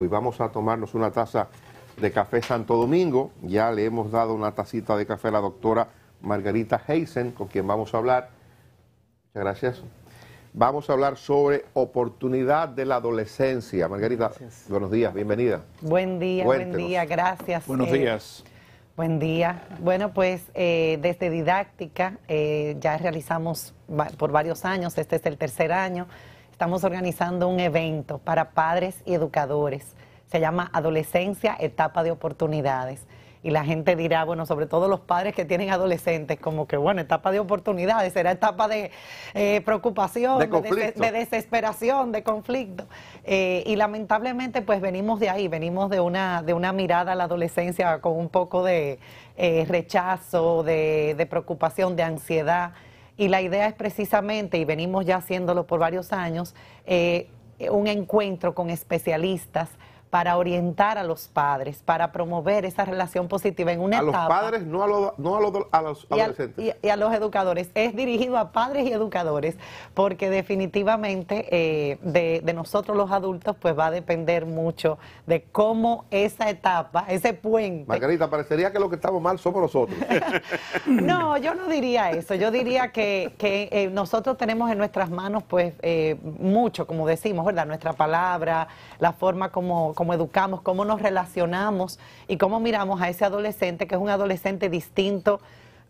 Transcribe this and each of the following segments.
Hoy vamos a tomarnos una taza de café Santo Domingo. Ya le hemos dado una tacita de café a la doctora Margarita Heisen, con quien vamos a hablar. Muchas gracias. Vamos a hablar sobre oportunidad de la adolescencia. Margarita, buenos días, bienvenida. Buen día, buen día, gracias. Buenos eh, días. Buen día. Bueno, pues eh, desde didáctica eh, ya realizamos por varios años, este es el tercer año estamos organizando un evento para padres y educadores. Se llama Adolescencia, etapa de oportunidades. Y la gente dirá, bueno, sobre todo los padres que tienen adolescentes, como que, bueno, etapa de oportunidades, será etapa de eh, preocupación, de, desesperación, de conflicto. Eh, y lamentablemente, pues venimos de ahí, venimos de una, de una mirada a la adolescencia con un poco de eh, rechazo, de preocupación, de ansiedad. Y la idea es precisamente, y venimos ya haciéndolo por varios años, eh, un encuentro con especialistas para orientar a los padres, para promover esa relación positiva en una etapa. A los padres, no a, los a, los adolescentes. Y, a, los educadores. Es dirigido a padres y educadores, porque definitivamente eh, de, nosotros los adultos, pues va a depender mucho de cómo esa etapa, ese puente. Margarita, parecería que lo que estamos mal somos nosotros. no, yo no diría eso. Yo diría que, que eh, nosotros tenemos en nuestras manos, pues, eh, mucho, como decimos, ¿verdad? Nuestra palabra, la forma como cómo educamos, cómo nos relacionamos y cómo miramos a ese adolescente, que es un adolescente distinto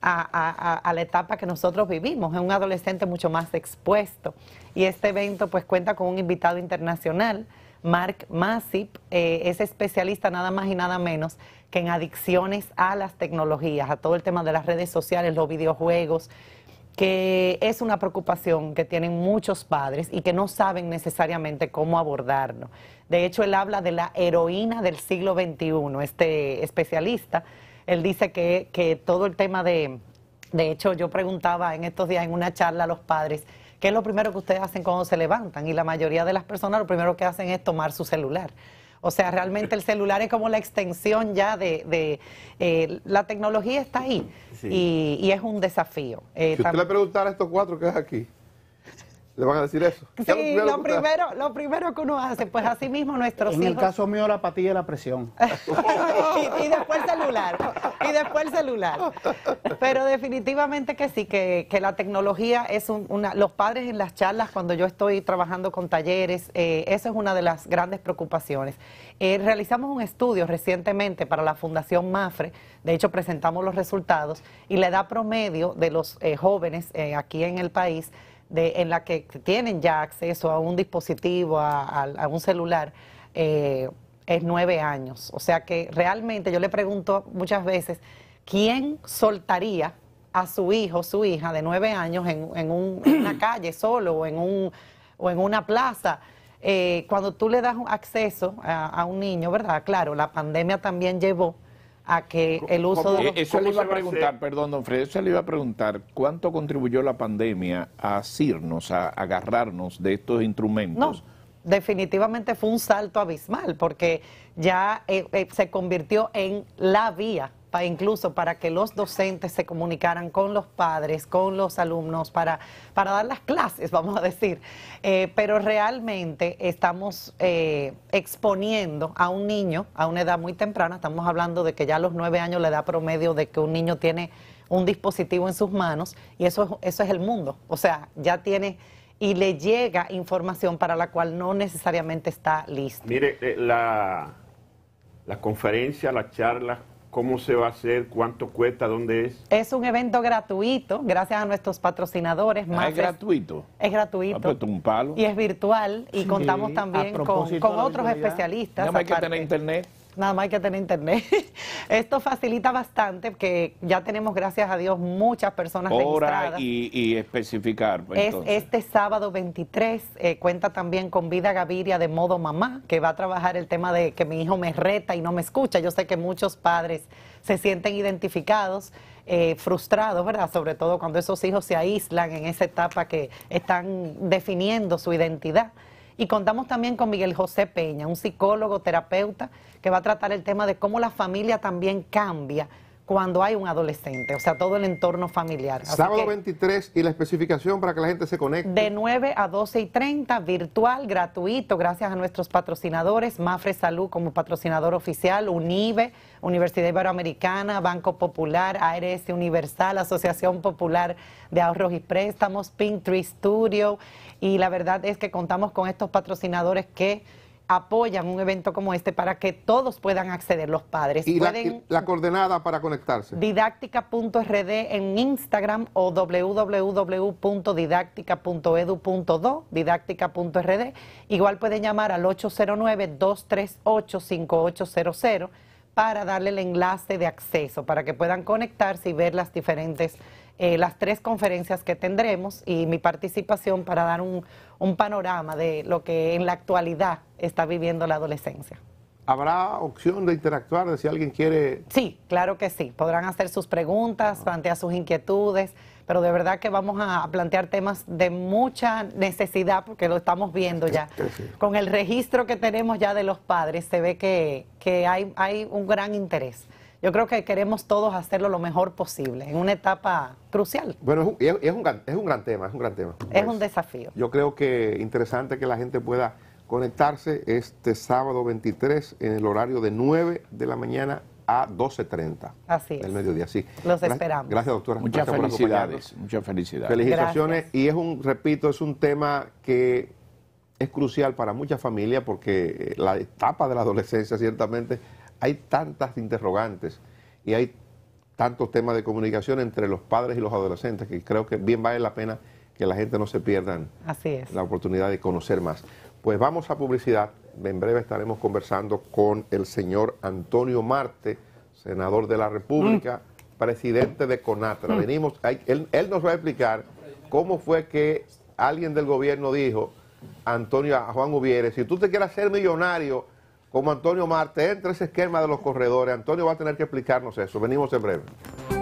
a, la etapa que nosotros vivimos, es un adolescente mucho más expuesto. Y este evento pues cuenta con un invitado internacional, Mark Masip, eh, es especialista nada más y nada menos que en adicciones a las tecnologías, a todo el tema de las redes sociales, los videojuegos, que es una preocupación que tienen muchos padres y que no saben necesariamente cómo abordarlo. De hecho, él habla de la heroína del siglo XXI, este especialista. Él dice que, que todo el tema de... De hecho, yo preguntaba en estos días en una charla a los padres, ¿qué es lo primero que ustedes hacen cuando se levantan? Y la mayoría de las personas lo primero que hacen es tomar su celular. O sea, realmente el celular es como la extensión ya de... Eh, la tecnología está ahí y, es un desafío. Eh, si le a estos cuatro que es aquí, le van a decir eso. Sí, lo primero, lo primero, que uno hace, pues así mismo nuestros hijos. En el caso mío, la patilla y la presión. y, después el celular. Y después el celular. Pero definitivamente que sí, que, la tecnología es una. Los padres en las charlas, cuando yo estoy trabajando con talleres, eh, eso es una de las grandes preocupaciones. Eh, realizamos un estudio recientemente para la Fundación MAFRE. De hecho, presentamos los resultados y la edad promedio de los eh, jóvenes aquí en el país en la que tienen ya acceso a un dispositivo, a, un celular, eh, es nueve años. O sea que realmente yo le pregunto muchas veces, ¿quién soltaría a su hijo, su hija de nueve años en, una calle solo o en, un, o en una plaza? Eh, cuando tú le das acceso a, a un niño, ¿verdad? Claro, la pandemia también llevó a que el uso de los... Eh, eso le iba a preguntar, perdón, don Fred, eso le iba a preguntar, ¿cuánto contribuyó la pandemia a asirnos, a agarrarnos de estos instrumentos? definitivamente fue un salto abismal porque ya eh, eh, se convirtió en la vía incluso para que los docentes se comunicaran con los padres, con los alumnos, para, para dar las clases, vamos a decir. Eh, pero realmente estamos eh, exponiendo a un niño a una edad muy temprana, estamos hablando de que ya a los nueve años la edad promedio de que un niño tiene un dispositivo en sus manos y eso, eso es el mundo, o sea, ya tiene y le llega información para la cual no necesariamente está lista. Mire, eh, la, la conferencia, la charla ¿Cómo se va a hacer? ¿Cuánto cuesta? ¿Dónde es? Es un evento gratuito, gracias a nuestros patrocinadores. Ah, más ¿Es gratuito? Es gratuito. Ah, pues, un palo. Y es virtual y contamos también con, con otros especialistas. No hay que tener internet nada más hay que tener internet. Esto facilita bastante porque ya tenemos, gracias a Dios, muchas personas Hora y, y, especificar. Pues, este sábado 23, eh, cuenta también con Vida Gaviria de modo mamá, que va a trabajar el tema de que mi hijo me reta y no me escucha. Yo sé que muchos padres se sienten identificados. Eh, frustrados, ¿verdad? Sobre todo cuando esos hijos se aíslan en esa etapa que están definiendo su identidad. Y contamos también con Miguel José Peña, un psicólogo, terapeuta, que va a tratar el tema de cómo la familia también cambia cuando hay un adolescente, o sea, todo el entorno familiar. Sábado 23 y la especificación para que la gente se conecte. De 9 a 12 y 30, virtual, gratuito, gracias a nuestros patrocinadores, Mafre Salud como patrocinador oficial, UNIBE, Universidad Iberoamericana, Banco Popular, ARS Universal, Asociación Popular de Ahorros y Préstamos, Pink Tree Studio, y la verdad es que contamos con estos patrocinadores que apoyan un evento como este para que todos puedan acceder, los padres. ¿Y, la, la, coordenada para conectarse? Didáctica.rd en Instagram o www.didáctica.edu.do, didáctica.rd. Igual pueden llamar al 809-238-5800 para darle el enlace de acceso, para que puedan conectarse y ver las diferentes eh, las tres conferencias que tendremos y mi participación para dar un, un, panorama de lo que en la actualidad está viviendo la adolescencia. ¿Habrá opción de interactuar de si alguien quiere? Sí, claro que sí. Podrán hacer sus preguntas, plantear sus inquietudes, pero de verdad que vamos a plantear temas de mucha necesidad porque lo estamos viendo ya. Con el registro que tenemos ya de los padres, se ve que, que hay, hay un gran interés yo creo que queremos todos hacerlo lo mejor posible en una etapa crucial. Bueno, es un, es, un, gran, tema, es un gran tema. Es un desafío. Yo creo que interesante que la gente pueda conectarse este sábado 23 en el horario de 9 de la mañana a 12.30 Así es. mediodía. Sí. Los esperamos. Gracias, doctora. Muchas felicidades. Muchas felicidades. Felicitaciones. Y es un, repito, es un tema que es crucial para muchas familias porque eh, la etapa de la adolescencia ciertamente hay tantas interrogantes y hay tantos temas de comunicación entre los padres y los adolescentes que creo que bien vale la pena que la gente no se pierda la oportunidad de conocer más. Pues vamos a publicidad. En breve estaremos conversando con el señor Antonio Marte, senador de la República, presidente de CONATRA. Mm. Venimos, él, nos va a explicar cómo fue que alguien del gobierno dijo, Antonio, a Juan Ubiere, si tú te quieres ser millonario, como Antonio Marte, entra ese esquema de los corredores. Antonio va a tener que explicarnos eso. Venimos en breve.